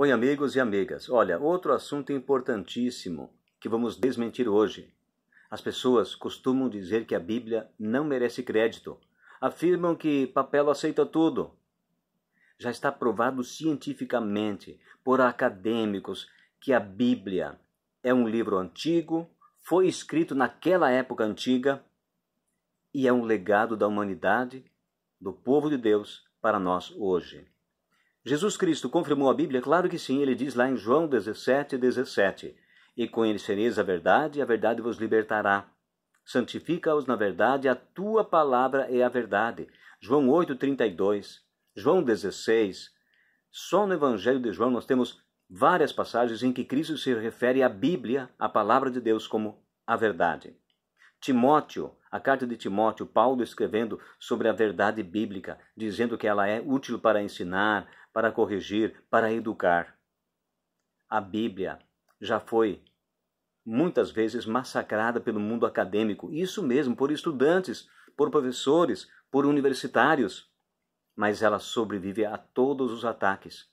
Oi, amigos e amigas. Olha, outro assunto importantíssimo que vamos desmentir hoje. As pessoas costumam dizer que a Bíblia não merece crédito. Afirmam que papel aceita tudo. Já está provado cientificamente por acadêmicos que a Bíblia é um livro antigo, foi escrito naquela época antiga e é um legado da humanidade, do povo de Deus, para nós hoje. Jesus Cristo confirmou a Bíblia? Claro que sim, ele diz lá em João 17, 17: E conhecereis a verdade, e a verdade vos libertará. Santifica-os na verdade, a tua palavra é a verdade. João 8, 32, João 16. Só no Evangelho de João nós temos várias passagens em que Cristo se refere à Bíblia, à palavra de Deus, como a verdade. Timóteo, a carta de Timóteo, Paulo escrevendo sobre a verdade bíblica, dizendo que ela é útil para ensinar, para corrigir, para educar. A Bíblia já foi muitas vezes massacrada pelo mundo acadêmico, isso mesmo, por estudantes, por professores, por universitários. Mas ela sobrevive a todos os ataques,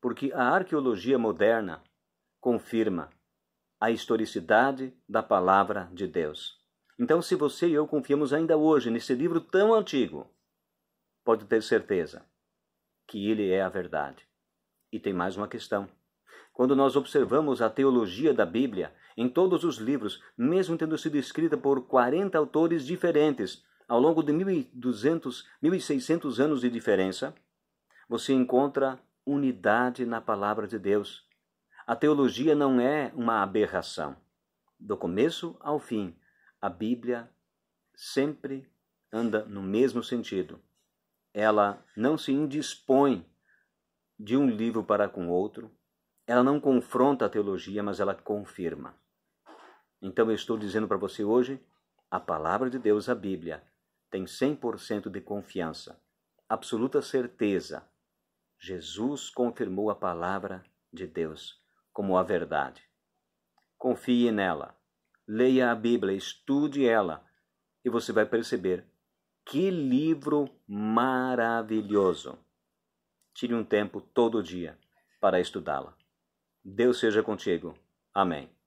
porque a arqueologia moderna confirma a historicidade da palavra de Deus. Então, se você e eu confiamos ainda hoje nesse livro tão antigo, pode ter certeza que ele é a verdade. E tem mais uma questão. Quando nós observamos a teologia da Bíblia, em todos os livros, mesmo tendo sido escrita por 40 autores diferentes, ao longo de 1200, 1600 anos de diferença, você encontra unidade na palavra de Deus. A teologia não é uma aberração. Do começo ao fim, a Bíblia sempre anda no mesmo sentido. Ela não se indispõe de um livro para com outro, ela não confronta a teologia, mas ela confirma. Então eu estou dizendo para você hoje, a palavra de Deus, a Bíblia, tem 100% de confiança, absoluta certeza. Jesus confirmou a palavra de Deus como a verdade. Confie nela. Leia a Bíblia, estude ela e você vai perceber que livro maravilhoso. Tire um tempo todo dia para estudá-la. Deus seja contigo. Amém.